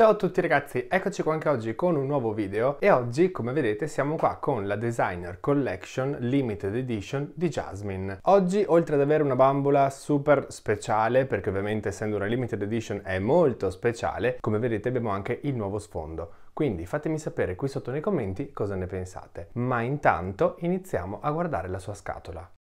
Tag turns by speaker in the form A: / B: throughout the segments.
A: Ciao a tutti ragazzi, eccoci qua anche oggi con un nuovo video e oggi come vedete siamo qua con la Designer Collection Limited Edition di Jasmine. Oggi oltre ad avere una bambola super speciale perché ovviamente essendo una limited edition è molto speciale, come vedete abbiamo anche il nuovo sfondo. Quindi fatemi sapere qui sotto nei commenti cosa ne pensate. Ma intanto iniziamo a guardare la sua scatola.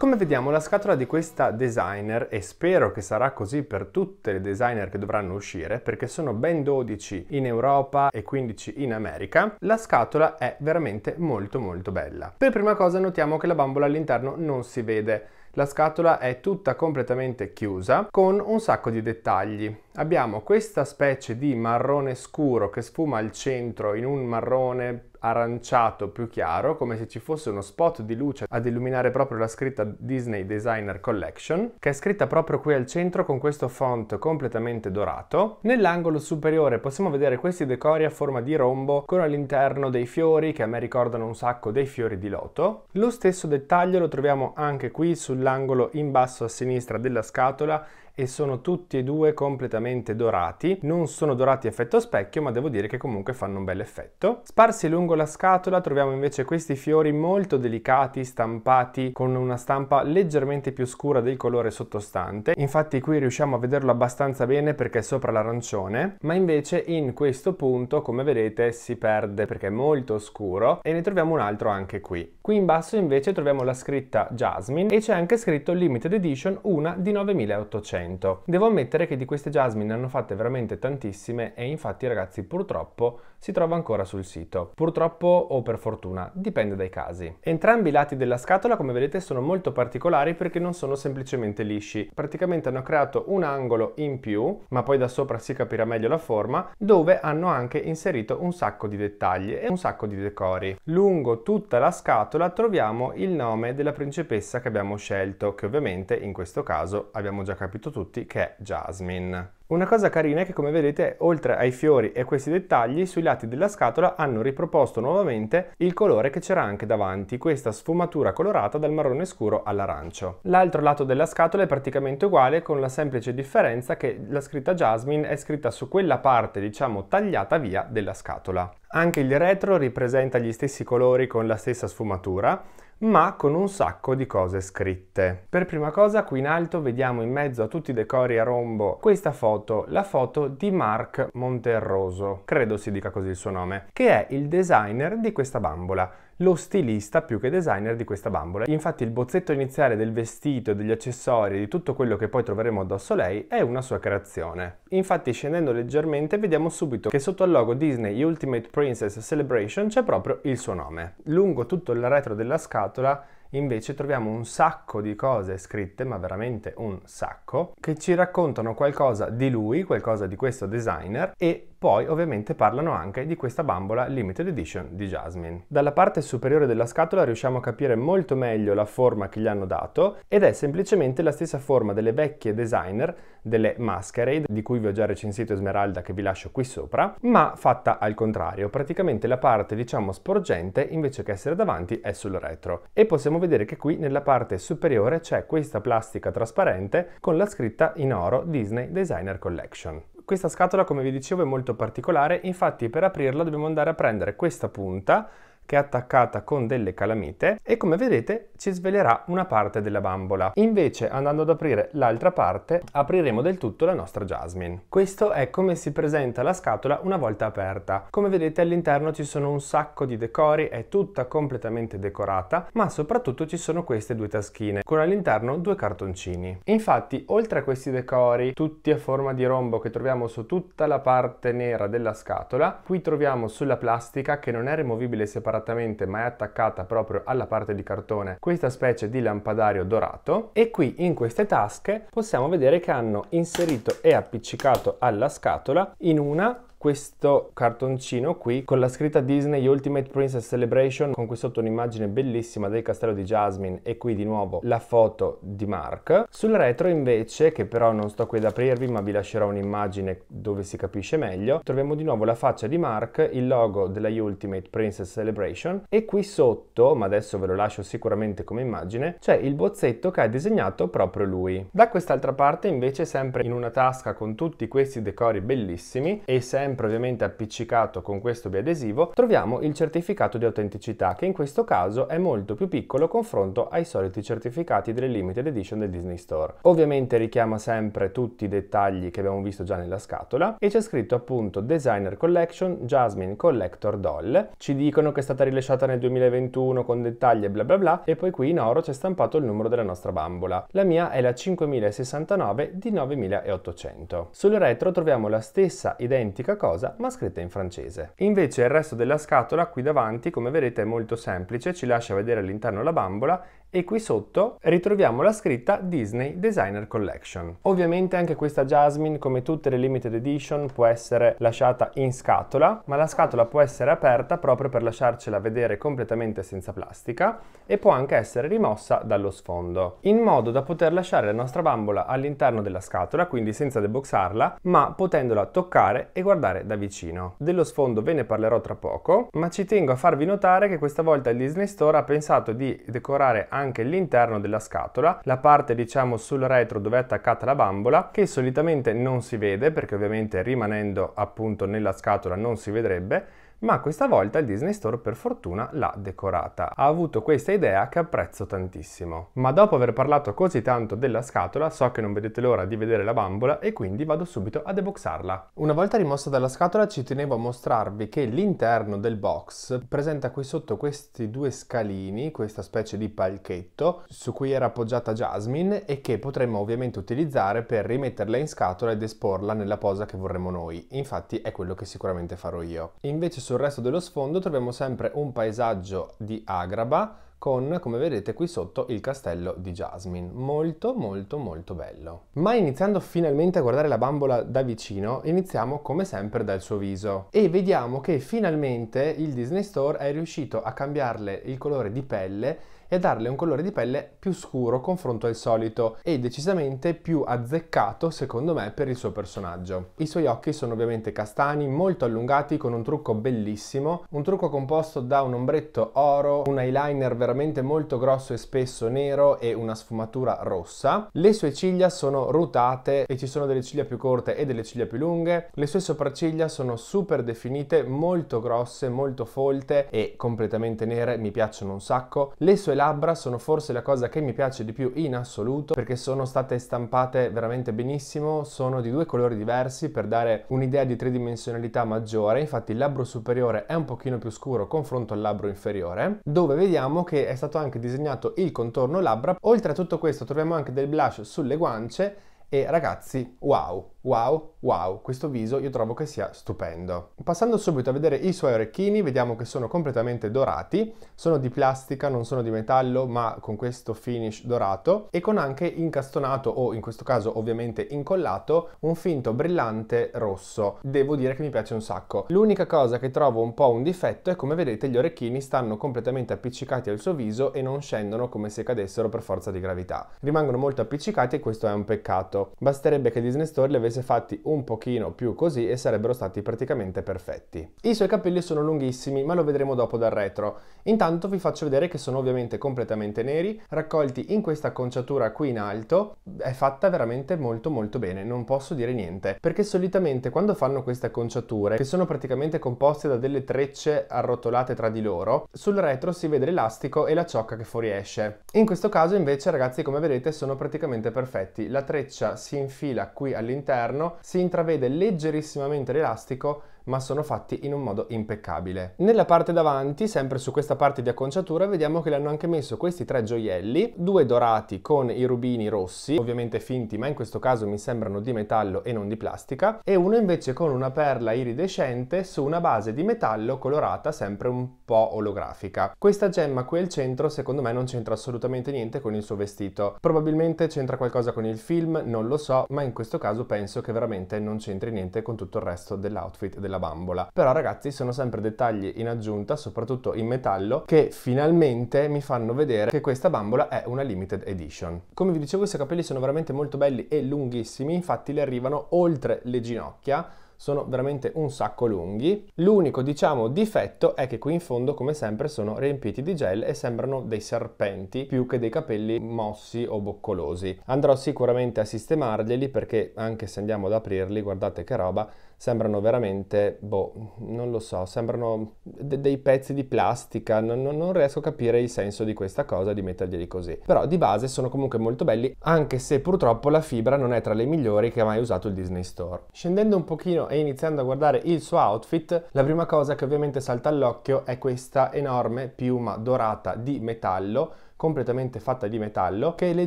A: Come vediamo la scatola di questa designer, e spero che sarà così per tutte le designer che dovranno uscire, perché sono ben 12 in Europa e 15 in America, la scatola è veramente molto molto bella. Per prima cosa notiamo che la bambola all'interno non si vede, la scatola è tutta completamente chiusa con un sacco di dettagli. Abbiamo questa specie di marrone scuro che sfuma al centro in un marrone aranciato più chiaro, come se ci fosse uno spot di luce ad illuminare proprio la scritta Disney Designer Collection, che è scritta proprio qui al centro con questo font completamente dorato. Nell'angolo superiore possiamo vedere questi decori a forma di rombo con all'interno dei fiori che a me ricordano un sacco dei fiori di loto. Lo stesso dettaglio lo troviamo anche qui sull'angolo in basso a sinistra della scatola e sono tutti e due completamente dorati. Non sono dorati effetto specchio, ma devo dire che comunque fanno un bel effetto. Sparsi lungo la scatola troviamo invece questi fiori molto delicati, stampati con una stampa leggermente più scura del colore sottostante. Infatti qui riusciamo a vederlo abbastanza bene perché è sopra l'arancione, ma invece in questo punto, come vedete, si perde perché è molto scuro e ne troviamo un altro anche qui. Qui in basso invece troviamo la scritta Jasmine e c'è anche scritto Limited Edition una di 9800. Devo ammettere che di queste Jasmine ne hanno fatte veramente tantissime e infatti ragazzi purtroppo si trova ancora sul sito. Purtroppo o per fortuna, dipende dai casi. Entrambi i lati della scatola, come vedete, sono molto particolari perché non sono semplicemente lisci. Praticamente hanno creato un angolo in più, ma poi da sopra si capirà meglio la forma, dove hanno anche inserito un sacco di dettagli e un sacco di decori. Lungo tutta la scatola troviamo il nome della principessa che abbiamo scelto, che ovviamente in questo caso abbiamo già capito tutti che è Jasmine. Una cosa carina è che come vedete oltre ai fiori e a questi dettagli sui lati della scatola hanno riproposto nuovamente il colore che c'era anche davanti, questa sfumatura colorata dal marrone scuro all'arancio. L'altro lato della scatola è praticamente uguale con la semplice differenza che la scritta Jasmine è scritta su quella parte diciamo tagliata via della scatola. Anche il retro ripresenta gli stessi colori con la stessa sfumatura, ma con un sacco di cose scritte. Per prima cosa qui in alto vediamo in mezzo a tutti i decori a rombo questa foto, la foto di Mark Monterroso, credo si dica così il suo nome, che è il designer di questa bambola lo stilista più che designer di questa bambola. Infatti il bozzetto iniziale del vestito, degli accessori, di tutto quello che poi troveremo addosso a lei è una sua creazione. Infatti scendendo leggermente vediamo subito che sotto al logo Disney Ultimate Princess Celebration c'è proprio il suo nome. Lungo tutto il retro della scatola invece troviamo un sacco di cose scritte, ma veramente un sacco, che ci raccontano qualcosa di lui, qualcosa di questo designer e poi ovviamente parlano anche di questa bambola limited edition di Jasmine. Dalla parte superiore della scatola riusciamo a capire molto meglio la forma che gli hanno dato ed è semplicemente la stessa forma delle vecchie designer delle Masquerade di cui vi ho già recensito Esmeralda che vi lascio qui sopra, ma fatta al contrario, praticamente la parte diciamo sporgente invece che essere davanti è sul retro e possiamo vedere che qui nella parte superiore c'è questa plastica trasparente con la scritta in oro Disney Designer Collection. Questa scatola come vi dicevo è molto particolare, infatti per aprirla dobbiamo andare a prendere questa punta che è attaccata con delle calamite e come vedete ci svelerà una parte della bambola. Invece andando ad aprire l'altra parte apriremo del tutto la nostra Jasmine. Questo è come si presenta la scatola una volta aperta. Come vedete all'interno ci sono un sacco di decori, è tutta completamente decorata ma soprattutto ci sono queste due taschine con all'interno due cartoncini. Infatti oltre a questi decori tutti a forma di rombo che troviamo su tutta la parte nera della scatola qui troviamo sulla plastica che non è removibile separatamente separatamente ma è attaccata proprio alla parte di cartone questa specie di lampadario dorato e qui in queste tasche possiamo vedere che hanno inserito e appiccicato alla scatola in una questo cartoncino qui con la scritta Disney Ultimate Princess Celebration con qui sotto un'immagine bellissima del castello di Jasmine e qui di nuovo la foto di Mark. Sul retro invece, che però non sto qui ad aprirvi ma vi lascerò un'immagine dove si capisce meglio, troviamo di nuovo la faccia di Mark, il logo della Ultimate Princess Celebration e qui sotto, ma adesso ve lo lascio sicuramente come immagine, c'è il bozzetto che ha disegnato proprio lui. Da quest'altra parte invece sempre in una tasca con tutti questi decori bellissimi e sempre sempre ovviamente appiccicato con questo biadesivo, troviamo il certificato di autenticità che in questo caso è molto più piccolo confronto ai soliti certificati delle limited edition del Disney Store. Ovviamente richiama sempre tutti i dettagli che abbiamo visto già nella scatola e c'è scritto appunto Designer Collection Jasmine Collector Doll. Ci dicono che è stata rilasciata nel 2021 con dettagli e bla bla bla e poi qui in oro c'è stampato il numero della nostra bambola. La mia è la 5069 di 9800. Sul retro troviamo la stessa identica cosa ma scritta in francese. Invece il resto della scatola qui davanti come vedete è molto semplice, ci lascia vedere all'interno la bambola e qui sotto ritroviamo la scritta Disney Designer Collection. Ovviamente anche questa Jasmine come tutte le limited edition può essere lasciata in scatola, ma la scatola può essere aperta proprio per lasciarcela vedere completamente senza plastica e può anche essere rimossa dallo sfondo, in modo da poter lasciare la nostra bambola all'interno della scatola, quindi senza deboxarla, ma potendola toccare e guardare da vicino. Dello sfondo ve ne parlerò tra poco, ma ci tengo a farvi notare che questa volta il Disney Store ha pensato di decorare anche anche l'interno della scatola, la parte diciamo sul retro dove è attaccata la bambola che solitamente non si vede perché ovviamente rimanendo appunto nella scatola non si vedrebbe ma questa volta il Disney Store per fortuna l'ha decorata. Ha avuto questa idea che apprezzo tantissimo. Ma dopo aver parlato così tanto della scatola, so che non vedete l'ora di vedere la bambola e quindi vado subito a deboxarla. Una volta rimossa dalla scatola ci tenevo a mostrarvi che l'interno del box presenta qui sotto questi due scalini, questa specie di palchetto su cui era appoggiata Jasmine e che potremmo ovviamente utilizzare per rimetterla in scatola ed esporla nella posa che vorremmo noi. Infatti è quello che sicuramente farò io. Invece sul resto dello sfondo troviamo sempre un paesaggio di Agraba con, come vedete qui sotto, il castello di Jasmine. Molto, molto, molto bello. Ma iniziando finalmente a guardare la bambola da vicino, iniziamo come sempre dal suo viso. E vediamo che finalmente il Disney Store è riuscito a cambiarle il colore di pelle e darle un colore di pelle più scuro confronto al solito e decisamente più azzeccato secondo me per il suo personaggio. I suoi occhi sono ovviamente castani, molto allungati con un trucco bellissimo, un trucco composto da un ombretto oro, un eyeliner veramente molto grosso e spesso nero e una sfumatura rossa. Le sue ciglia sono rutate e ci sono delle ciglia più corte e delle ciglia più lunghe. Le sue sopracciglia sono super definite, molto grosse, molto folte e completamente nere, mi piacciono un sacco. Le sue labbra sono forse la cosa che mi piace di più in assoluto perché sono state stampate veramente benissimo, sono di due colori diversi per dare un'idea di tridimensionalità maggiore, infatti il labbro superiore è un pochino più scuro confronto al labbro inferiore, dove vediamo che è stato anche disegnato il contorno labbra, oltre a tutto questo troviamo anche del blush sulle guance e ragazzi, wow! Wow, wow, questo viso io trovo che sia stupendo. Passando subito a vedere i suoi orecchini, vediamo che sono completamente dorati, sono di plastica, non sono di metallo, ma con questo finish dorato e con anche incastonato o in questo caso ovviamente incollato un finto brillante rosso. Devo dire che mi piace un sacco. L'unica cosa che trovo un po' un difetto è come vedete gli orecchini stanno completamente appiccicati al suo viso e non scendono come se cadessero per forza di gravità. Rimangono molto appiccicati e questo è un peccato. Basterebbe che Disney Store li avesse avesse fatti un pochino più così e sarebbero stati praticamente perfetti. I suoi capelli sono lunghissimi ma lo vedremo dopo dal retro. Intanto vi faccio vedere che sono ovviamente completamente neri, raccolti in questa acconciatura qui in alto, è fatta veramente molto molto bene, non posso dire niente, perché solitamente quando fanno queste acconciature, che sono praticamente composte da delle trecce arrotolate tra di loro, sul retro si vede l'elastico e la ciocca che fuoriesce. In questo caso invece ragazzi come vedete sono praticamente perfetti, la treccia si infila qui all'interno all'interno si intravede leggerissimamente l'elastico ma sono fatti in un modo impeccabile. Nella parte davanti, sempre su questa parte di acconciatura, vediamo che le hanno anche messo questi tre gioielli, due dorati con i rubini rossi, ovviamente finti, ma in questo caso mi sembrano di metallo e non di plastica, e uno invece con una perla iridescente su una base di metallo colorata sempre un po' olografica. Questa gemma qui al centro secondo me non c'entra assolutamente niente con il suo vestito. Probabilmente c'entra qualcosa con il film, non lo so, ma in questo caso penso che veramente non c'entri niente con tutto il resto dell'outfit del della bambola. Però ragazzi sono sempre dettagli in aggiunta, soprattutto in metallo, che finalmente mi fanno vedere che questa bambola è una limited edition. Come vi dicevo questi capelli sono veramente molto belli e lunghissimi, infatti le arrivano oltre le ginocchia, sono veramente un sacco lunghi. L'unico, diciamo, difetto è che qui in fondo, come sempre, sono riempiti di gel e sembrano dei serpenti più che dei capelli mossi o boccolosi. Andrò sicuramente a sistemarglieli perché anche se andiamo ad aprirli, guardate che roba, sembrano veramente, boh, non lo so, sembrano de- dei pezzi di plastica, non, non, non riesco a capire il senso di questa cosa di metterglieli così. Però di base sono comunque molto belli, anche se purtroppo la fibra non è tra le migliori che ha mai usato il Disney Store. Scendendo un pochino e iniziando a guardare il suo outfit, la prima cosa che ovviamente salta all'occhio è questa enorme piuma dorata di metallo completamente fatta di metallo che le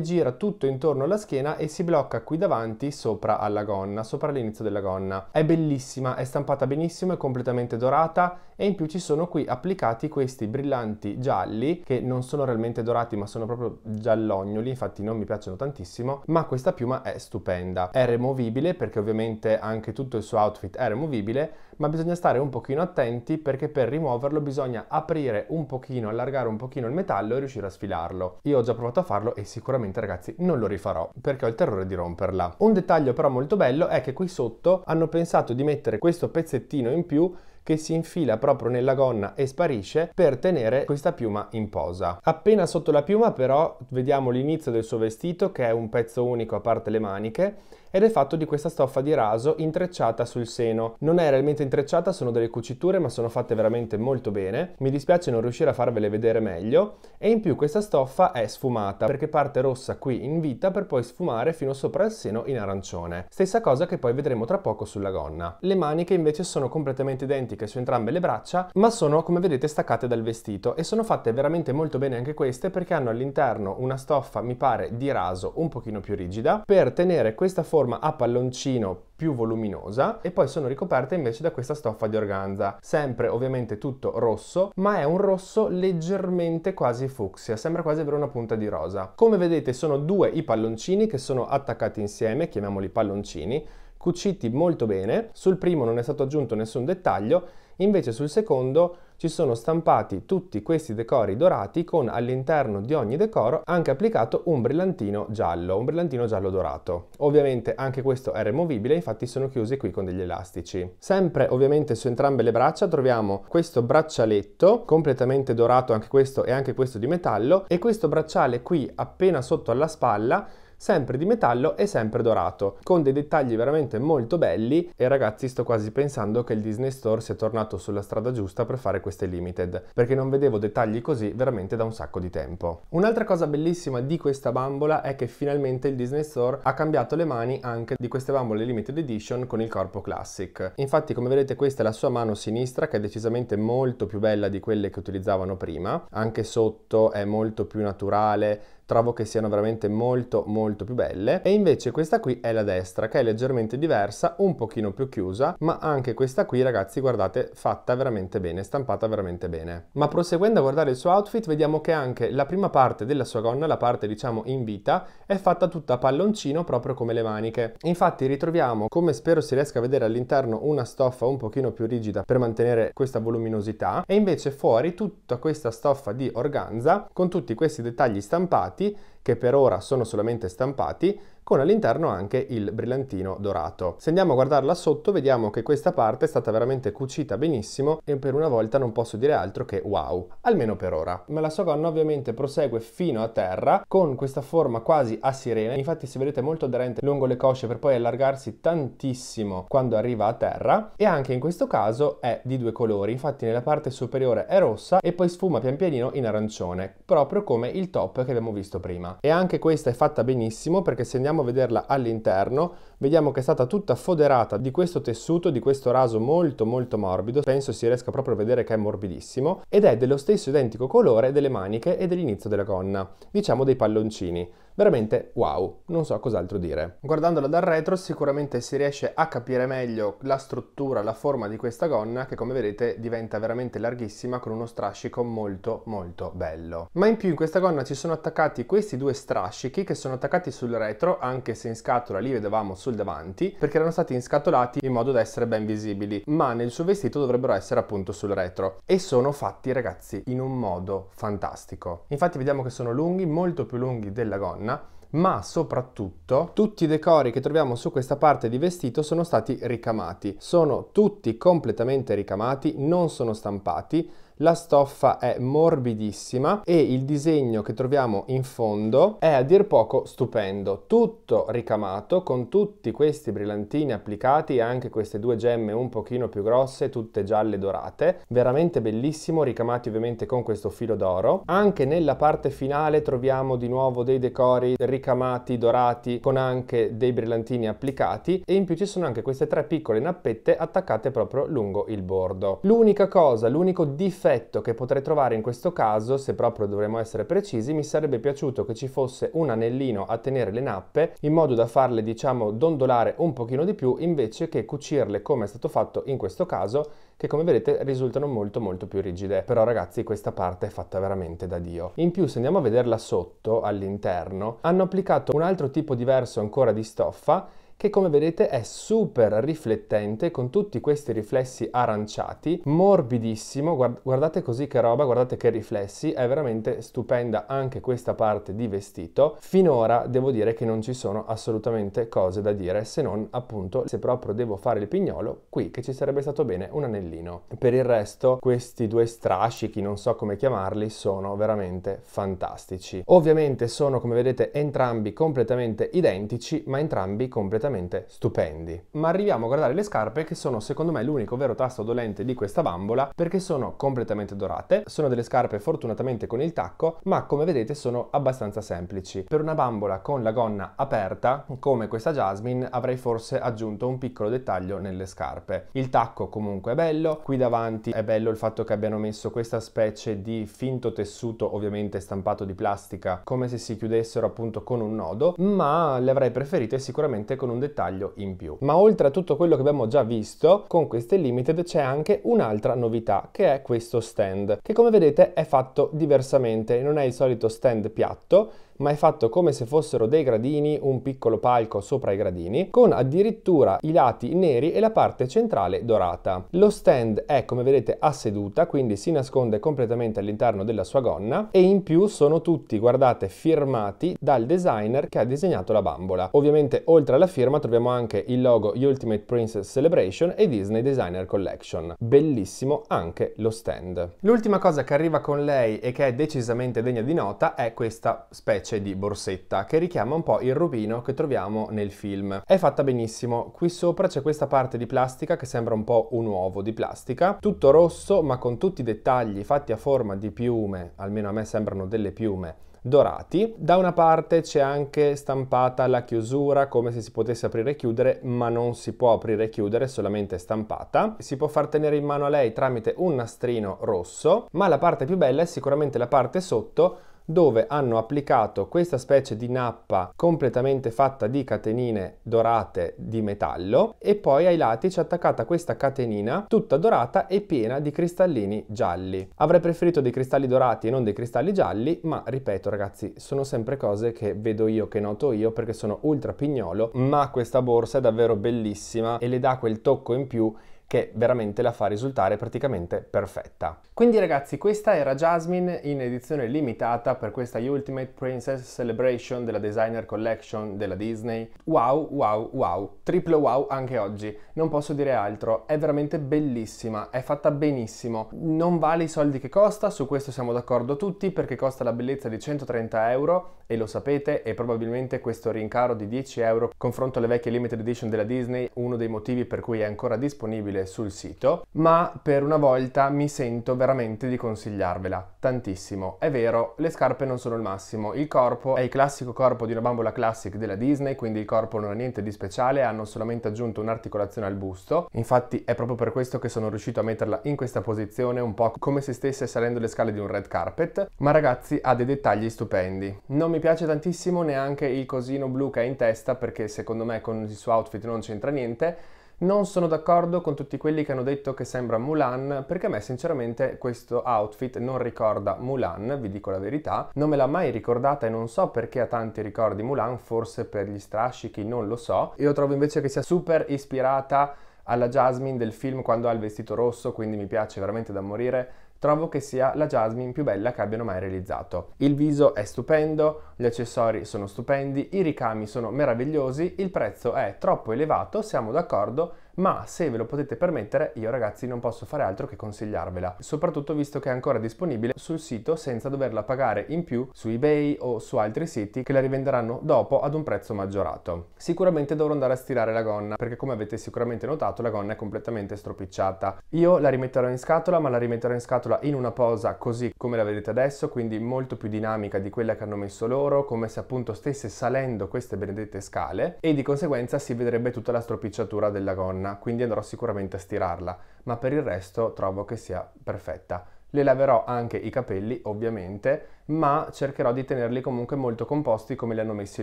A: gira tutto intorno alla schiena e si blocca qui davanti sopra alla gonna, sopra l'inizio della gonna. È bellissima, è stampata benissimo, è completamente dorata e in più ci sono qui applicati questi brillanti gialli che non sono realmente dorati ma sono proprio giallognoli, infatti non mi piacciono tantissimo, ma questa piuma è stupenda. È removibile perché ovviamente anche tutto il suo outfit è removibile, ma bisogna stare un pochino attenti perché per rimuoverlo bisogna aprire un pochino, allargare un pochino il metallo e riuscire a sfilarlo. Io ho già provato a farlo e sicuramente ragazzi non lo rifarò perché ho il terrore di romperla. Un dettaglio però molto bello è che qui sotto hanno pensato di mettere questo pezzettino in più che si infila proprio nella gonna e sparisce per tenere questa piuma in posa. Appena sotto la piuma però vediamo l'inizio del suo vestito che è un pezzo unico a parte le maniche ed è fatto di questa stoffa di raso intrecciata sul seno. Non è realmente intrecciata, sono delle cuciture ma sono fatte veramente molto bene. Mi dispiace non riuscire a farvele vedere meglio e in più questa stoffa è sfumata perché parte rossa qui in vita per poi sfumare fino sopra il seno in arancione. Stessa cosa che poi vedremo tra poco sulla gonna. Le maniche invece sono completamente identiche su entrambe le braccia ma sono come vedete staccate dal vestito e sono fatte veramente molto bene anche queste perché hanno all'interno una stoffa mi pare di raso un pochino più rigida per tenere questa forma forma a palloncino più voluminosa e poi sono ricoperte invece da questa stoffa di organza, sempre ovviamente tutto rosso, ma è un rosso leggermente quasi fucsia, sembra quasi avere una punta di rosa. Come vedete sono due i palloncini che sono attaccati insieme, chiamiamoli palloncini, cuciti molto bene, sul primo non è stato aggiunto nessun dettaglio, invece sul secondo ci sono stampati tutti questi decori dorati con all'interno di ogni decoro anche applicato un brillantino giallo, un brillantino giallo dorato. Ovviamente anche questo è removibile, infatti sono chiusi qui con degli elastici. Sempre ovviamente su entrambe le braccia troviamo questo braccialetto completamente dorato anche questo e anche questo di metallo e questo bracciale qui appena sotto alla spalla sempre di metallo e sempre dorato, con dei dettagli veramente molto belli e ragazzi sto quasi pensando che il Disney Store sia tornato sulla strada giusta per fare queste limited, perché non vedevo dettagli così veramente da un sacco di tempo. Un'altra cosa bellissima di questa bambola è che finalmente il Disney Store ha cambiato le mani anche di queste bambole limited edition con il corpo classic. Infatti come vedete questa è la sua mano sinistra che è decisamente molto più bella di quelle che utilizzavano prima, anche sotto è molto più naturale, trovo che siano veramente molto molto più belle e invece questa qui è la destra che è leggermente diversa un pochino più chiusa ma anche questa qui ragazzi guardate fatta veramente bene stampata veramente bene ma proseguendo a guardare il suo outfit vediamo che anche la prima parte della sua gonna la parte diciamo in vita è fatta tutta a palloncino proprio come le maniche infatti ritroviamo come spero si riesca a vedere all'interno una stoffa un pochino più rigida per mantenere questa voluminosità e invece fuori tutta questa stoffa di organza con tutti questi dettagli stampati stampati, che per ora sono solamente stampati, con all'interno anche il brillantino dorato. Se andiamo a guardarla sotto vediamo che questa parte è stata veramente cucita benissimo e per una volta non posso dire altro che wow, almeno per ora. Ma la sua gonna ovviamente prosegue fino a terra con questa forma quasi a sirena, infatti se vedete molto aderente lungo le cosce per poi allargarsi tantissimo quando arriva a terra e anche in questo caso è di due colori, infatti nella parte superiore è rossa e poi sfuma pian pianino in arancione, proprio come il top che abbiamo visto prima. E anche questa è fatta benissimo perché se andiamo andiamo a vederla all'interno, vediamo che è stata tutta foderata di questo tessuto, di questo raso molto molto morbido, penso si riesca proprio a vedere che è morbidissimo, ed è dello stesso identico colore delle maniche e dell'inizio della gonna, diciamo dei palloncini. Veramente wow, non so cos'altro dire. Guardandola dal retro sicuramente si riesce a capire meglio la struttura, la forma di questa gonna che come vedete diventa veramente larghissima con uno strascico molto molto bello. Ma in più in questa gonna ci sono attaccati questi due strascichi che sono attaccati sul retro anche se in scatola li vedevamo sul davanti perché erano stati inscatolati in modo da essere ben visibili ma nel suo vestito dovrebbero essere appunto sul retro e sono fatti ragazzi in un modo fantastico. Infatti vediamo che sono lunghi, molto più lunghi della gonna donna, ma soprattutto tutti i decori che troviamo su questa parte di vestito sono stati ricamati. Sono tutti completamente ricamati, non sono stampati, la stoffa è morbidissima e il disegno che troviamo in fondo è a dir poco stupendo, tutto ricamato con tutti questi brillantini applicati e anche queste due gemme un pochino più grosse, tutte gialle dorate, veramente bellissimo, ricamati ovviamente con questo filo d'oro. Anche nella parte finale troviamo di nuovo dei decori ricamati, dorati, con anche dei brillantini applicati e in più ci sono anche queste tre piccole nappette attaccate proprio lungo il bordo. L'unica cosa, l'unico differenza difetto che potrei trovare in questo caso, se proprio dovremmo essere precisi, mi sarebbe piaciuto che ci fosse un anellino a tenere le nappe in modo da farle diciamo dondolare un pochino di più invece che cucirle come è stato fatto in questo caso che come vedete risultano molto molto più rigide però ragazzi questa parte è fatta veramente da dio in più se andiamo a vederla sotto all'interno hanno applicato un altro tipo diverso ancora di stoffa che come vedete è super riflettente con tutti questi riflessi aranciati, morbidissimo, guardate così che roba, guardate che riflessi, è veramente stupenda anche questa parte di vestito. Finora devo dire che non ci sono assolutamente cose da dire se non appunto se proprio devo fare il pignolo qui che ci sarebbe stato bene un anellino. Per il resto questi due strascichi, non so come chiamarli, sono veramente fantastici. Ovviamente sono come vedete entrambi completamente identici ma entrambi completamente completamente stupendi. Ma arriviamo a guardare le scarpe che sono secondo me l'unico vero tasto dolente di questa bambola perché sono completamente dorate, sono delle scarpe fortunatamente con il tacco ma come vedete sono abbastanza semplici. Per una bambola con la gonna aperta come questa Jasmine avrei forse aggiunto un piccolo dettaglio nelle scarpe. Il tacco comunque è bello, qui davanti è bello il fatto che abbiano messo questa specie di finto tessuto ovviamente stampato di plastica come se si chiudessero appunto con un nodo ma le avrei preferite sicuramente con un un dettaglio in più. Ma oltre a tutto quello che abbiamo già visto, con queste limited c'è anche un'altra novità, che è questo stand, che come vedete è fatto diversamente, non è il solito stand piatto, ma è fatto come se fossero dei gradini, un piccolo palco sopra i gradini, con addirittura i lati neri e la parte centrale dorata. Lo stand è, come vedete, a seduta, quindi si nasconde completamente all'interno della sua gonna e in più sono tutti, guardate, firmati dal designer che ha disegnato la bambola. Ovviamente oltre alla firma troviamo anche il logo Ultimate Princess Celebration e Disney Designer Collection. Bellissimo anche lo stand. L'ultima cosa che arriva con lei e che è decisamente degna di nota è questa specie specie di borsetta che richiama un po' il rubino che troviamo nel film. È fatta benissimo, qui sopra c'è questa parte di plastica che sembra un po' un uovo di plastica, tutto rosso ma con tutti i dettagli fatti a forma di piume, almeno a me sembrano delle piume, dorati. Da una parte c'è anche stampata la chiusura come se si potesse aprire e chiudere, ma non si può aprire e chiudere, solamente stampata. Si può far tenere in mano a lei tramite un nastrino rosso, ma la parte più bella è sicuramente la parte sotto dove hanno applicato questa specie di nappa completamente fatta di catenine dorate di metallo e poi ai lati ci è attaccata questa catenina tutta dorata e piena di cristallini gialli. Avrei preferito dei cristalli dorati e non dei cristalli gialli, ma ripeto ragazzi, sono sempre cose che vedo io, che noto io perché sono ultra pignolo, ma questa borsa è davvero bellissima e le dà quel tocco in più che veramente la fa risultare praticamente perfetta. Quindi ragazzi questa era Jasmine in edizione limitata per questa Ultimate Princess Celebration della Designer Collection della Disney. Wow, wow, wow, triplo wow anche oggi, non posso dire altro, è veramente bellissima, è fatta benissimo, non vale i soldi che costa, su questo siamo d'accordo tutti perché costa la bellezza di 130 euro e lo sapete e probabilmente questo rincaro di 10 euro confronto alle vecchie limited edition della Disney uno dei motivi per cui è ancora disponibile disponibile sul sito, ma per una volta mi sento veramente di consigliarvela, tantissimo. È vero, le scarpe non sono il massimo, il corpo è il classico corpo di una bambola classic della Disney, quindi il corpo non ha niente di speciale, hanno solamente aggiunto un'articolazione al busto, infatti è proprio per questo che sono riuscito a metterla in questa posizione, un po' come se stesse salendo le scale di un red carpet, ma ragazzi ha dei dettagli stupendi. Non mi piace tantissimo neanche il cosino blu che ha in testa perché secondo me con il suo outfit non c'entra niente, non sono d'accordo con tutti quelli che hanno detto che sembra Mulan, perché a me sinceramente questo outfit non ricorda Mulan, vi dico la verità, non me l'ha mai ricordata e non so perché ha tanti ricordi Mulan, forse per gli strascichi, non lo so. Io trovo invece che sia super ispirata alla Jasmine del film quando ha il vestito rosso, quindi mi piace veramente da morire trovo che sia la Jasmine più bella che abbiano mai realizzato. Il viso è stupendo, gli accessori sono stupendi, i ricami sono meravigliosi, il prezzo è troppo elevato, siamo d'accordo, ma se ve lo potete permettere io ragazzi non posso fare altro che consigliarvela, soprattutto visto che è ancora disponibile sul sito senza doverla pagare in più su eBay o su altri siti che la rivenderanno dopo ad un prezzo maggiorato. Sicuramente dovrò andare a stirare la gonna perché come avete sicuramente notato la gonna è completamente stropicciata. Io la rimetterò in scatola ma la rimetterò in scatola in una posa così come la vedete adesso, quindi molto più dinamica di quella che hanno messo loro, come se appunto stesse salendo queste benedette scale e di conseguenza si vedrebbe tutta la stropicciatura della gonna interna, quindi andrò sicuramente a stirarla, ma per il resto trovo che sia perfetta. Le laverò anche i capelli, ovviamente, ma cercherò di tenerli comunque molto composti come li hanno messi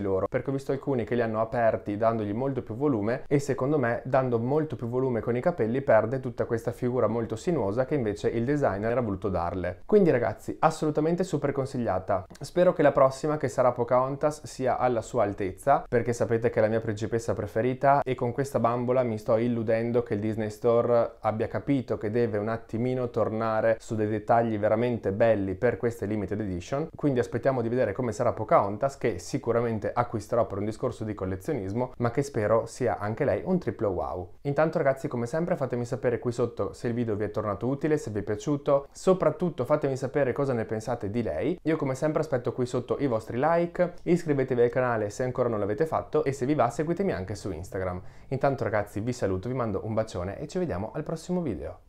A: loro perché ho visto alcuni che li hanno aperti dandogli molto più volume e secondo me dando molto più volume con i capelli perde tutta questa figura molto sinuosa che invece il designer era voluto darle quindi ragazzi assolutamente super consigliata spero che la prossima che sarà Pocahontas sia alla sua altezza perché sapete che è la mia principessa preferita e con questa bambola mi sto illudendo che il Disney Store abbia capito che deve un attimino tornare su dei dettagli veramente belli per queste limited edition Edition, quindi aspettiamo di vedere come sarà Pocahontas, che sicuramente acquisterò per un discorso di collezionismo, ma che spero sia anche lei un triplo wow. Intanto ragazzi, come sempre, fatemi sapere qui sotto se il video vi è tornato utile, se vi è piaciuto, soprattutto fatemi sapere cosa ne pensate di lei. Io come sempre aspetto qui sotto i vostri like, iscrivetevi al canale se ancora non l'avete fatto e se vi va seguitemi anche su Instagram. Intanto ragazzi vi saluto, vi mando un bacione e ci vediamo al prossimo video.